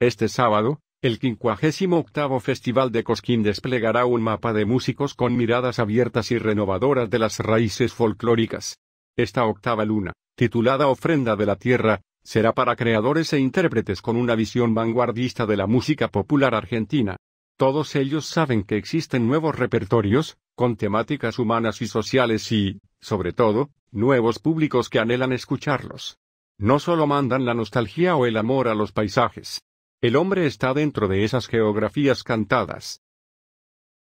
Este sábado, el 58 Festival de Cosquín desplegará un mapa de músicos con miradas abiertas y renovadoras de las raíces folclóricas. Esta octava luna, titulada Ofrenda de la Tierra, será para creadores e intérpretes con una visión vanguardista de la música popular argentina. Todos ellos saben que existen nuevos repertorios, con temáticas humanas y sociales y, sobre todo, nuevos públicos que anhelan escucharlos. No solo mandan la nostalgia o el amor a los paisajes, el hombre está dentro de esas geografías cantadas.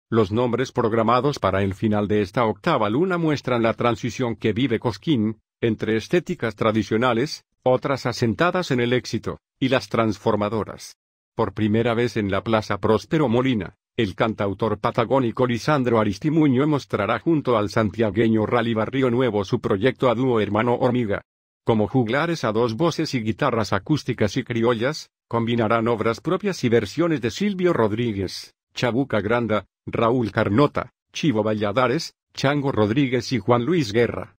Los nombres programados para el final de esta octava luna muestran la transición que vive Cosquín, entre estéticas tradicionales, otras asentadas en el éxito, y las transformadoras. Por primera vez en la Plaza Próspero Molina, el cantautor patagónico Lisandro Aristimuño mostrará junto al santiagueño Rally Barrio Nuevo su proyecto a dúo Hermano Hormiga. Como juglares a dos voces y guitarras acústicas y criollas, Combinarán obras propias y versiones de Silvio Rodríguez, Chabuca Granda, Raúl Carnota, Chivo Valladares, Chango Rodríguez y Juan Luis Guerra.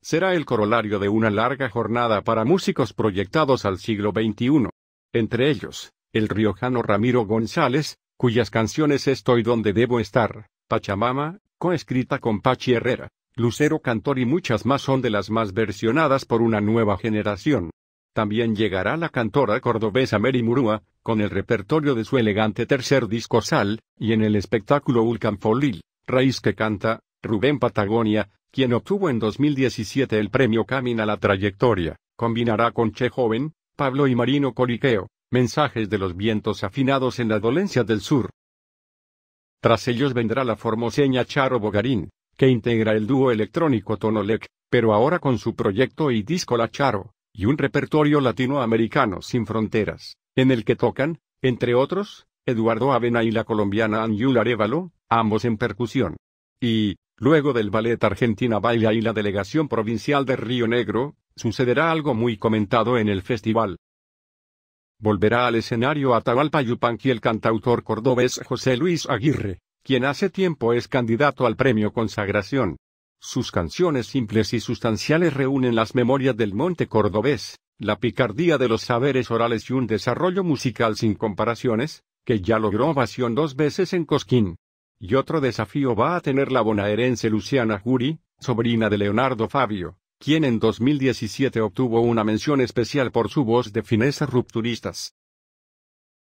Será el corolario de una larga jornada para músicos proyectados al siglo XXI. Entre ellos, el riojano Ramiro González, cuyas canciones Estoy donde debo estar, Pachamama, coescrita con Pachi Herrera, Lucero Cantor y muchas más son de las más versionadas por una nueva generación. También llegará la cantora cordobesa Mary Murúa, con el repertorio de su elegante tercer disco Sal, y en el espectáculo Vulcan Folil, Raíz que canta, Rubén Patagonia, quien obtuvo en 2017 el premio Camina la Trayectoria, combinará con Che Joven, Pablo y Marino Coliqueo, mensajes de los vientos afinados en la dolencia del sur. Tras ellos vendrá la formoseña Charo Bogarín, que integra el dúo electrónico Tonolek, pero ahora con su proyecto y disco La Charo, y un repertorio latinoamericano sin fronteras, en el que tocan, entre otros, Eduardo Avena y la colombiana Anjul Arevalo, ambos en percusión. Y, luego del Ballet Argentina Baila y la Delegación Provincial de Río Negro, sucederá algo muy comentado en el festival. Volverá al escenario Atahualpa Yupanqui el cantautor cordobés José Luis Aguirre, quien hace tiempo es candidato al premio Consagración. Sus canciones simples y sustanciales reúnen las memorias del monte cordobés, la picardía de los saberes orales y un desarrollo musical sin comparaciones, que ya logró ovación dos veces en Cosquín. Y otro desafío va a tener la bonaerense Luciana Jury, sobrina de Leonardo Fabio, quien en 2017 obtuvo una mención especial por su voz de finezas rupturistas.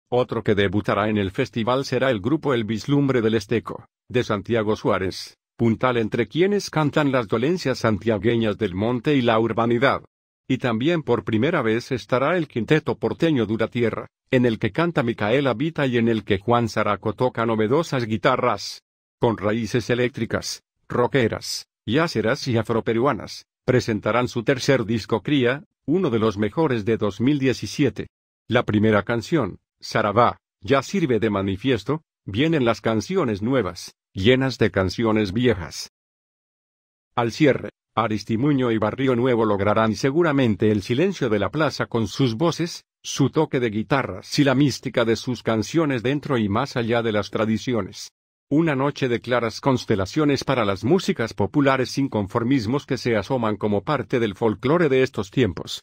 Otro que debutará en el festival será el grupo El Vislumbre del Esteco, de Santiago Suárez, puntal entre quienes cantan las dolencias santiagueñas del monte y la urbanidad. Y también por primera vez estará el quinteto porteño Duratierra, en el que canta Micaela Vita y en el que Juan Zaraco toca novedosas guitarras, con raíces eléctricas, rockeras, yáseras y afroperuanas, presentarán su tercer disco Cría, uno de los mejores de 2017. La primera canción, Sarabá, ya sirve de manifiesto, vienen las canciones nuevas, llenas de canciones viejas. Al cierre, Aristimuño y Barrio Nuevo lograrán seguramente el silencio de la plaza con sus voces, su toque de guitarras y la mística de sus canciones dentro y más allá de las tradiciones. Una noche de claras constelaciones para las músicas populares sin conformismos que se asoman como parte del folclore de estos tiempos.